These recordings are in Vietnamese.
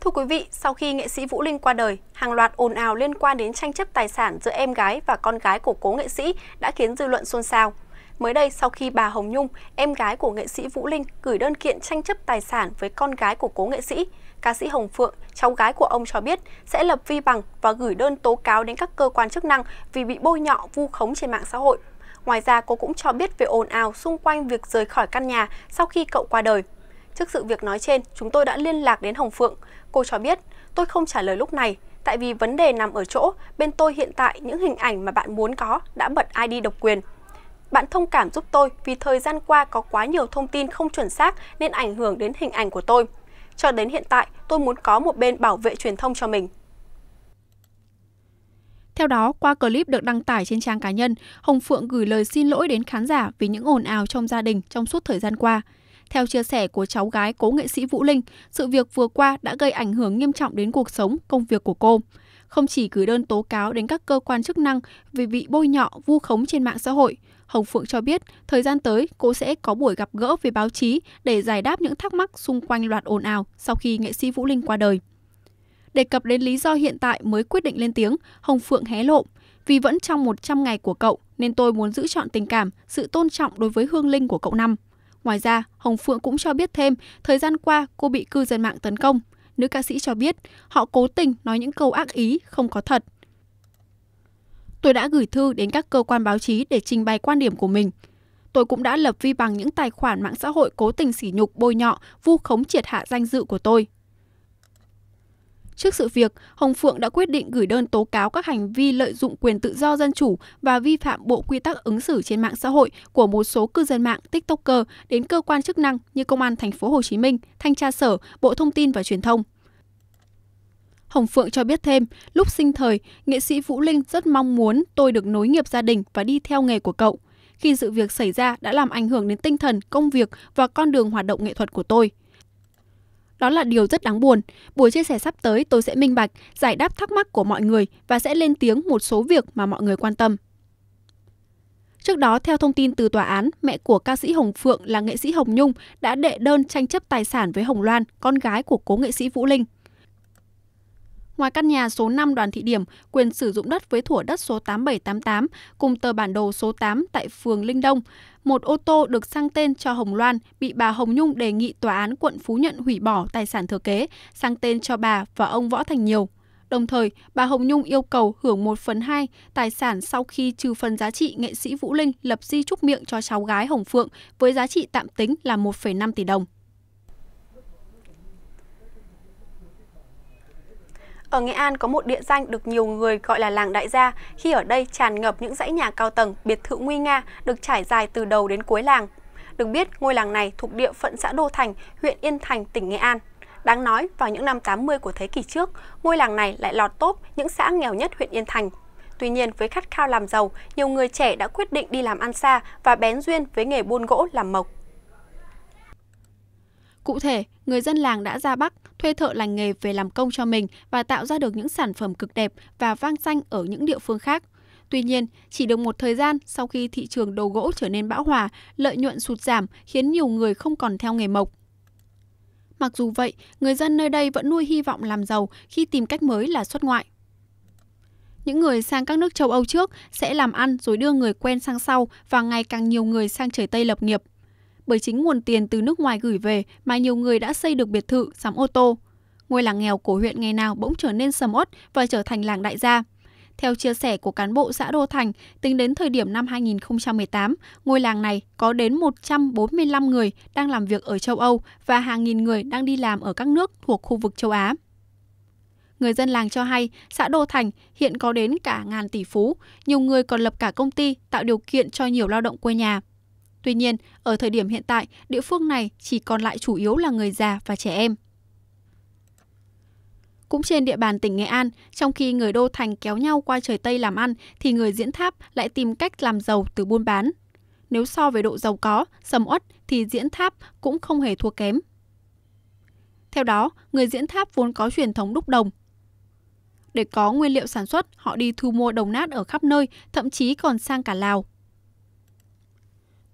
Thưa quý vị, sau khi nghệ sĩ Vũ Linh qua đời, hàng loạt ồn ào liên quan đến tranh chấp tài sản giữa em gái và con gái của cố nghệ sĩ đã khiến dư luận xôn xao. Mới đây, sau khi bà Hồng Nhung, em gái của nghệ sĩ Vũ Linh, gửi đơn kiện tranh chấp tài sản với con gái của cố nghệ sĩ, ca sĩ Hồng Phượng, cháu gái của ông cho biết sẽ lập vi bằng và gửi đơn tố cáo đến các cơ quan chức năng vì bị bôi nhọ vu khống trên mạng xã hội. Ngoài ra, cô cũng cho biết về ồn ào xung quanh việc rời khỏi căn nhà sau khi cậu qua đời. Trước sự việc nói trên, chúng tôi đã liên lạc đến Hồng Phượng. Cô cho biết, tôi không trả lời lúc này, tại vì vấn đề nằm ở chỗ bên tôi hiện tại những hình ảnh mà bạn muốn có đã bật ID độc quyền. Bạn thông cảm giúp tôi vì thời gian qua có quá nhiều thông tin không chuẩn xác nên ảnh hưởng đến hình ảnh của tôi. Cho đến hiện tại, tôi muốn có một bên bảo vệ truyền thông cho mình. Theo đó, qua clip được đăng tải trên trang cá nhân, Hồng Phượng gửi lời xin lỗi đến khán giả vì những ồn ào trong gia đình trong suốt thời gian qua – theo chia sẻ của cháu gái cố nghệ sĩ Vũ Linh, sự việc vừa qua đã gây ảnh hưởng nghiêm trọng đến cuộc sống, công việc của cô. Không chỉ gửi đơn tố cáo đến các cơ quan chức năng vì bị bôi nhọ, vu khống trên mạng xã hội, Hồng Phượng cho biết thời gian tới cô sẽ có buổi gặp gỡ với báo chí để giải đáp những thắc mắc xung quanh loạt ồn ào sau khi nghệ sĩ Vũ Linh qua đời. Đề cập đến lý do hiện tại mới quyết định lên tiếng, Hồng Phượng hé lộ. Vì vẫn trong 100 ngày của cậu nên tôi muốn giữ chọn tình cảm, sự tôn trọng đối với Hương Linh của cậu năm. Ngoài ra, Hồng Phượng cũng cho biết thêm, thời gian qua cô bị cư dân mạng tấn công. Nữ ca sĩ cho biết họ cố tình nói những câu ác ý không có thật. Tôi đã gửi thư đến các cơ quan báo chí để trình bày quan điểm của mình. Tôi cũng đã lập vi bằng những tài khoản mạng xã hội cố tình sỉ nhục, bôi nhọ, vu khống triệt hạ danh dự của tôi, Trước sự việc, Hồng Phượng đã quyết định gửi đơn tố cáo các hành vi lợi dụng quyền tự do dân chủ và vi phạm bộ quy tắc ứng xử trên mạng xã hội của một số cư dân mạng TikToker đến cơ quan chức năng như Công an thành phố Hồ Chí Minh, Thanh tra Sở, Bộ Thông tin và Truyền thông. Hồng Phượng cho biết thêm, lúc sinh thời, nghệ sĩ Vũ Linh rất mong muốn tôi được nối nghiệp gia đình và đi theo nghề của cậu. Khi sự việc xảy ra đã làm ảnh hưởng đến tinh thần, công việc và con đường hoạt động nghệ thuật của tôi. Đó là điều rất đáng buồn. Buổi chia sẻ sắp tới tôi sẽ minh bạch, giải đáp thắc mắc của mọi người và sẽ lên tiếng một số việc mà mọi người quan tâm. Trước đó, theo thông tin từ tòa án, mẹ của ca sĩ Hồng Phượng là nghệ sĩ Hồng Nhung đã đệ đơn tranh chấp tài sản với Hồng Loan, con gái của cố nghệ sĩ Vũ Linh. Ngoài căn nhà số 5 Đoàn Thị Điểm, quyền sử dụng đất với thủa đất số 8788 cùng tờ bản đồ số 8 tại phường Linh Đông, một ô tô được sang tên cho Hồng Loan bị bà Hồng Nhung đề nghị tòa án quận Phú Nhuận hủy bỏ tài sản thừa kế, sang tên cho bà và ông Võ Thành Nhiều. Đồng thời, bà Hồng Nhung yêu cầu hưởng 1 phần 2 tài sản sau khi trừ phần giá trị nghệ sĩ Vũ Linh lập di trúc miệng cho cháu gái Hồng Phượng với giá trị tạm tính là 1,5 tỷ đồng. Ở Nghệ An có một địa danh được nhiều người gọi là làng đại gia khi ở đây tràn ngập những dãy nhà cao tầng, biệt thự nguy nga được trải dài từ đầu đến cuối làng. Được biết, ngôi làng này thuộc địa phận xã Đô Thành, huyện Yên Thành, tỉnh Nghệ An. Đáng nói, vào những năm 80 của thế kỷ trước, ngôi làng này lại lọt top những xã nghèo nhất huyện Yên Thành. Tuy nhiên, với khát khao làm giàu, nhiều người trẻ đã quyết định đi làm ăn xa và bén duyên với nghề buôn gỗ làm mộc. Cụ thể, người dân làng đã ra Bắc, thuê thợ lành nghề về làm công cho mình và tạo ra được những sản phẩm cực đẹp và vang danh ở những địa phương khác. Tuy nhiên, chỉ được một thời gian sau khi thị trường đồ gỗ trở nên bão hòa, lợi nhuận sụt giảm khiến nhiều người không còn theo nghề mộc. Mặc dù vậy, người dân nơi đây vẫn nuôi hy vọng làm giàu khi tìm cách mới là xuất ngoại. Những người sang các nước châu Âu trước sẽ làm ăn rồi đưa người quen sang sau và ngày càng nhiều người sang trời Tây lập nghiệp bởi chính nguồn tiền từ nước ngoài gửi về mà nhiều người đã xây được biệt thự, sắm ô tô. Ngôi làng nghèo của huyện ngày nào bỗng trở nên sầm uất và trở thành làng đại gia. Theo chia sẻ của cán bộ xã Đô Thành, tính đến thời điểm năm 2018, ngôi làng này có đến 145 người đang làm việc ở châu Âu và hàng nghìn người đang đi làm ở các nước thuộc khu vực châu Á. Người dân làng cho hay, xã Đô Thành hiện có đến cả ngàn tỷ phú, nhiều người còn lập cả công ty tạo điều kiện cho nhiều lao động quê nhà. Tuy nhiên, ở thời điểm hiện tại, địa phương này chỉ còn lại chủ yếu là người già và trẻ em. Cũng trên địa bàn tỉnh Nghệ An, trong khi người đô thành kéo nhau qua trời Tây làm ăn, thì người diễn tháp lại tìm cách làm giàu từ buôn bán. Nếu so về độ giàu có, sầm uất thì diễn tháp cũng không hề thua kém. Theo đó, người diễn tháp vốn có truyền thống đúc đồng. Để có nguyên liệu sản xuất, họ đi thu mua đồng nát ở khắp nơi, thậm chí còn sang cả Lào.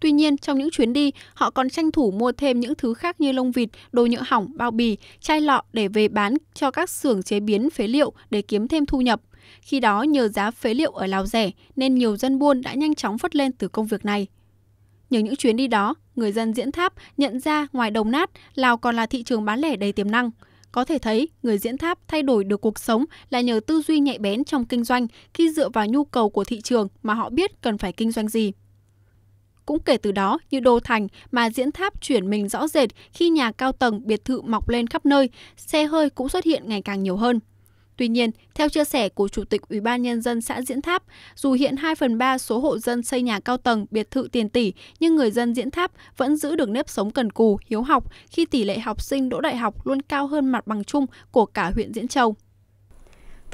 Tuy nhiên, trong những chuyến đi, họ còn tranh thủ mua thêm những thứ khác như lông vịt, đồ nhựa hỏng, bao bì, chai lọ để về bán cho các xưởng chế biến phế liệu để kiếm thêm thu nhập. Khi đó nhờ giá phế liệu ở Lào rẻ nên nhiều dân buôn đã nhanh chóng phất lên từ công việc này. Nhờ những chuyến đi đó, người dân Diễn Tháp nhận ra ngoài đồng nát, Lào còn là thị trường bán lẻ đầy tiềm năng. Có thể thấy, người Diễn Tháp thay đổi được cuộc sống là nhờ tư duy nhạy bén trong kinh doanh khi dựa vào nhu cầu của thị trường mà họ biết cần phải kinh doanh gì. Cũng kể từ đó, như Đô Thành mà Diễn Tháp chuyển mình rõ rệt khi nhà cao tầng biệt thự mọc lên khắp nơi, xe hơi cũng xuất hiện ngày càng nhiều hơn. Tuy nhiên, theo chia sẻ của Chủ tịch Ủy ban Nhân dân xã Diễn Tháp, dù hiện 2 phần 3 số hộ dân xây nhà cao tầng, biệt thự tiền tỷ, nhưng người dân Diễn Tháp vẫn giữ được nếp sống cần cù, hiếu học khi tỷ lệ học sinh đỗ đại học luôn cao hơn mặt bằng chung của cả huyện Diễn Châu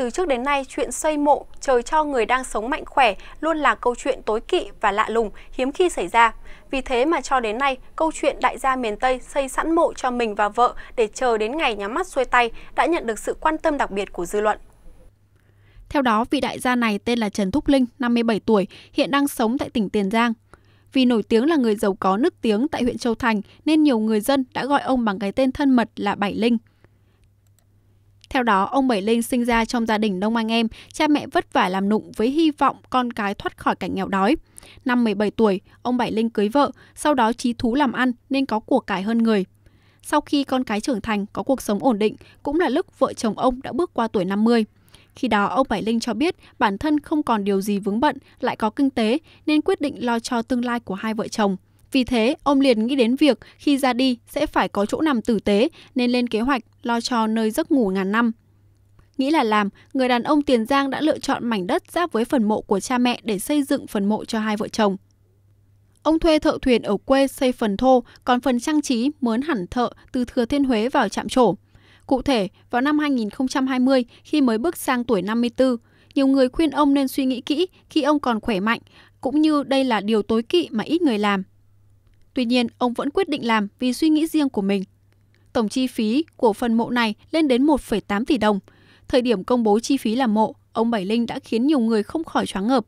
từ trước đến nay, chuyện xây mộ, trời cho người đang sống mạnh khỏe luôn là câu chuyện tối kỵ và lạ lùng, hiếm khi xảy ra. Vì thế mà cho đến nay, câu chuyện đại gia miền Tây xây sẵn mộ cho mình và vợ để chờ đến ngày nhắm mắt xuôi tay đã nhận được sự quan tâm đặc biệt của dư luận. Theo đó, vị đại gia này tên là Trần Thúc Linh, 57 tuổi, hiện đang sống tại tỉnh Tiền Giang. Vì nổi tiếng là người giàu có nức tiếng tại huyện Châu Thành nên nhiều người dân đã gọi ông bằng cái tên thân mật là Bảy Linh – theo đó, ông Bảy Linh sinh ra trong gia đình đông anh em, cha mẹ vất vả làm nụng với hy vọng con cái thoát khỏi cảnh nghèo đói. Năm 17 tuổi, ông Bảy Linh cưới vợ, sau đó trí thú làm ăn nên có của cải hơn người. Sau khi con cái trưởng thành, có cuộc sống ổn định, cũng là lúc vợ chồng ông đã bước qua tuổi 50. Khi đó, ông Bảy Linh cho biết bản thân không còn điều gì vướng bận, lại có kinh tế nên quyết định lo cho tương lai của hai vợ chồng – vì thế, ông liền nghĩ đến việc khi ra đi sẽ phải có chỗ nằm tử tế nên lên kế hoạch lo cho nơi giấc ngủ ngàn năm. Nghĩ là làm, người đàn ông Tiền Giang đã lựa chọn mảnh đất giáp với phần mộ của cha mẹ để xây dựng phần mộ cho hai vợ chồng. Ông thuê thợ thuyền ở quê xây phần thô, còn phần trang trí mướn hẳn thợ từ Thừa Thiên Huế vào trạm trổ. Cụ thể, vào năm 2020, khi mới bước sang tuổi 54, nhiều người khuyên ông nên suy nghĩ kỹ khi ông còn khỏe mạnh, cũng như đây là điều tối kỵ mà ít người làm. Tuy nhiên, ông vẫn quyết định làm vì suy nghĩ riêng của mình. Tổng chi phí của phần mộ này lên đến 1,8 tỷ đồng. Thời điểm công bố chi phí làm mộ, ông Bảy Linh đã khiến nhiều người không khỏi choáng ngợp.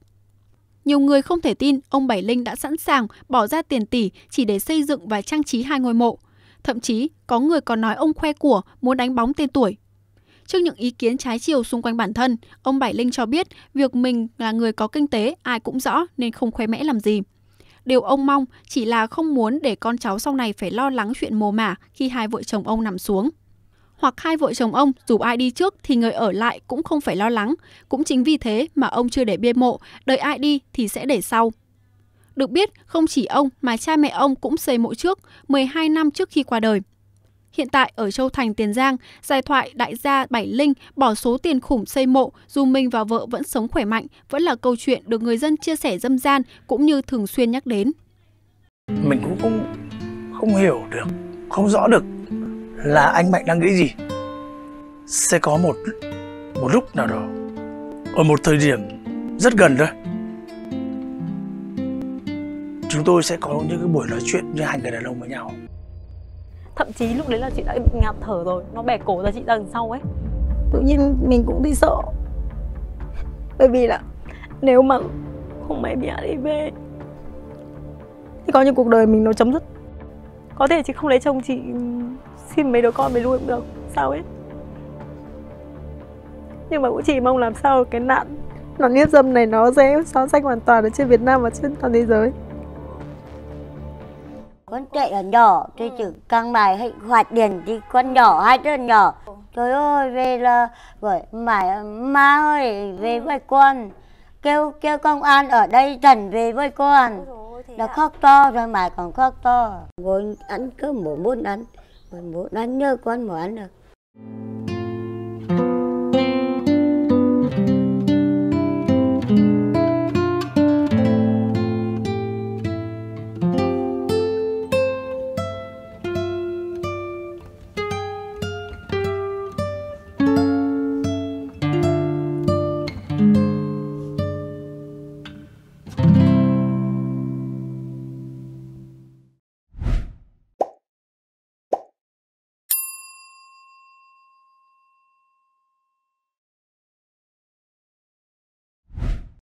Nhiều người không thể tin ông Bảy Linh đã sẵn sàng bỏ ra tiền tỷ chỉ để xây dựng và trang trí hai ngôi mộ. Thậm chí, có người còn nói ông khoe của muốn đánh bóng tên tuổi. Trước những ý kiến trái chiều xung quanh bản thân, ông Bảy Linh cho biết việc mình là người có kinh tế, ai cũng rõ nên không khoe mẽ làm gì. Điều ông mong chỉ là không muốn để con cháu sau này phải lo lắng chuyện mồ mả khi hai vợ chồng ông nằm xuống. Hoặc hai vợ chồng ông dù ai đi trước thì người ở lại cũng không phải lo lắng. Cũng chính vì thế mà ông chưa để bia mộ, đợi ai đi thì sẽ để sau. Được biết, không chỉ ông mà cha mẹ ông cũng xây mộ trước 12 năm trước khi qua đời – Hiện tại ở Châu Thành, Tiền Giang, giải thoại đại gia Bảy Linh bỏ số tiền khủng xây mộ dù mình và vợ vẫn sống khỏe mạnh, vẫn là câu chuyện được người dân chia sẻ dâm gian cũng như thường xuyên nhắc đến. Mình cũng không, không hiểu được, không rõ được là anh Mạnh đang nghĩ gì. Sẽ có một một lúc nào đó, ở một thời điểm rất gần thôi, chúng tôi sẽ có những cái buổi nói chuyện như hai người đàn ông với nhau thậm chí lúc đấy là chị đã bị ngạt thở rồi nó bẻ cổ ra chị đằng sau ấy tự nhiên mình cũng bị sợ bởi vì là nếu mà không may bị HIV thì coi như cuộc đời mình nó chấm dứt có thể chị không lấy chồng chị xin mấy đứa con về nuôi cũng được sao ấy nhưng mà cũng chỉ mong làm sao cái nạn nạn hiếp dâm này nó sẽ xóa sạch hoàn toàn ở trên Việt Nam và trên toàn thế giới con chạy ở nhỏ tôi ừ. chỉ căng bài hay hoạt điền thì con nhỏ hai đứa nhỏ ừ. trời ơi về là gọi mãi má ơi về với ừ. con kêu kêu công an ở đây trần về với con nó khóc to rồi mà còn khóc to muốn ăn cơm muốn ăn muốn ăn nhớ con muốn ăn được